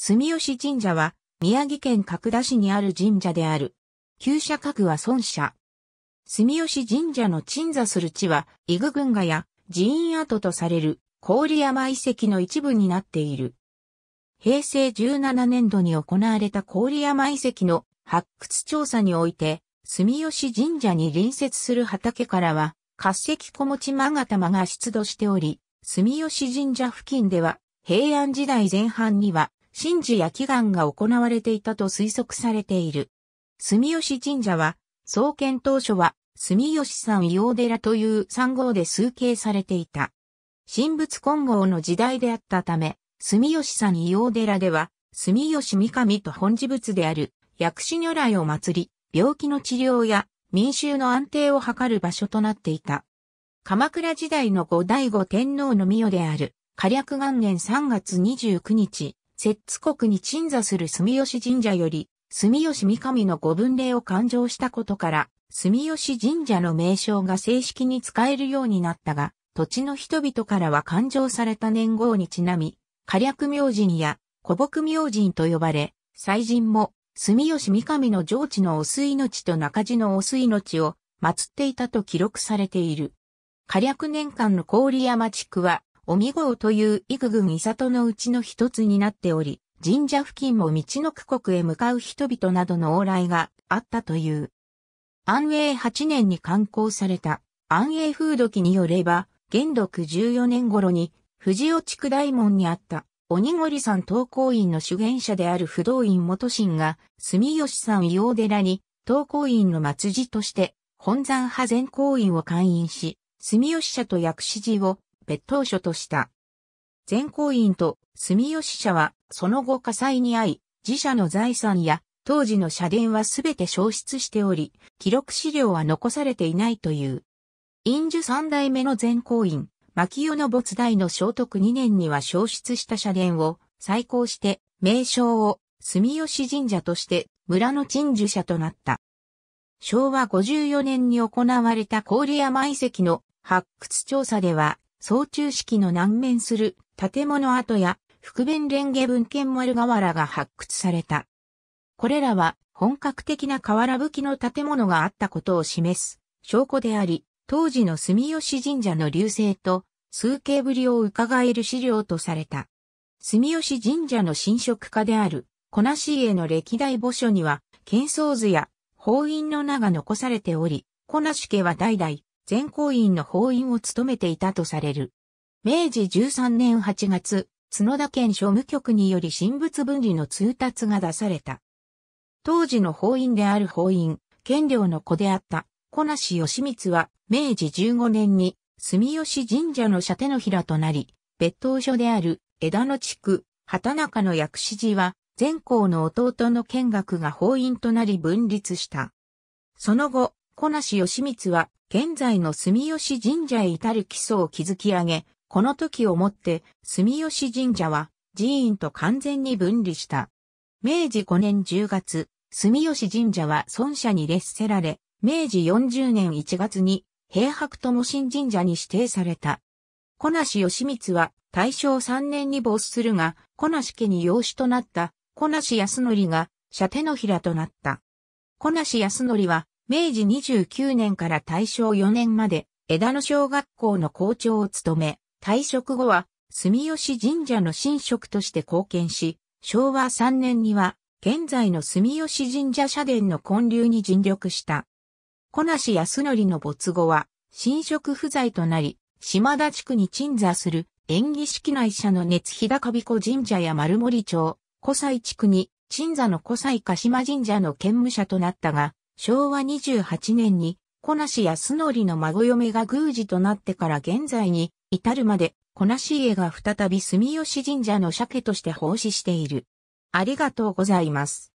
住吉神社は、宮城県角田市にある神社である。旧社格は孫社。住吉神社の鎮座する地は、伊賀群河や寺院跡とされる郡山遺跡の一部になっている。平成17年度に行われた郡山遺跡の発掘調査において、住吉神社に隣接する畑からは、滑石小持ち勾玉が出土しており、住吉神社付近では、平安時代前半には、神事や祈願が行われていたと推測されている。住吉神社は、創建当初は、住吉山伊王寺という山号で崇敬されていた。神仏混合の時代であったため、住吉山伊王寺では、住吉三上と本事仏である薬師如来を祭り、病気の治療や民衆の安定を図る場所となっていた。鎌倉時代の後醍醐天皇の御代である、火略元年3月29日、摂津国に鎮座する住吉神社より、住吉三上の御分霊を勘定したことから、住吉神社の名称が正式に使えるようになったが、土地の人々からは勘定された年号にちなみ、火略明神や古木明神と呼ばれ、祭神も住吉三上の上地のお水のと中地のお水のを祀っていたと記録されている。火略年間の郡山地区はおみごうという幾郡伊里のうちの一つになっており、神社付近も道の区国へ向かう人々などの往来があったという。安永8年に刊行された安永風土記によれば、元禄14年頃に藤尾地区大門にあった鬼さ山東稿院の主言者である不動院元神が住吉山伊王寺に東稿院の末寺として本山派前行院を勧員し、住吉社と薬師寺を別当所とした。善行院と住吉社はその後火災に遭い、自社の財産や当時の社殿はすべて消失しており、記録資料は残されていないという。院樹三代目の全行院、牧代の没代の聖徳二年には消失した社殿を再興して、名称を住吉神社として村の鎮守社となった。昭和54年に行われた郡山遺跡の発掘調査では、総中式の南面する建物跡や復弁蓮華文献丸瓦が発掘された。これらは本格的な瓦葺きの建物があったことを示す証拠であり、当時の住吉神社の流星と数形ぶりを伺える資料とされた。住吉神社の神職家である、小梨家の歴代墓所には、建装図や法印の名が残されており、小梨家は代々、全行院の法院を務めていたとされる。明治13年8月、角田県庶務局により神仏分離の通達が出された。当時の法院である法院、権領の子であった、小梨義光は、明治15年に、住吉神社の社手の平となり、別当所である、枝野地区、畑中の薬師寺は、全校の弟の見学が法院となり分立した。その後、小梨義光は、現在の住吉神社へ至る基礎を築き上げ、この時をもって、住吉神社は、寺院と完全に分離した。明治5年10月、住吉神社は孫社に列せられ、明治40年1月に、平白とも新神社に指定された。小梨義光は、大正3年に没するが、小梨家に養子となった、小梨康則が、射手の平となった。小梨康則は、明治29年から大正4年まで枝野小学校の校長を務め、退職後は住吉神社の神職として貢献し、昭和3年には現在の住吉神社社殿の建立に尽力した。小梨康則の没後は、神職不在となり、島田地区に鎮座する演技式内社の熱日高美子神社や丸森町、古西地区に鎮座の古西鹿島神社の兼務者となったが、昭和28年に、小梨康則の孫嫁が宮司となってから現在に至るまで、小梨家が再び住吉神社の鮭として奉仕している。ありがとうございます。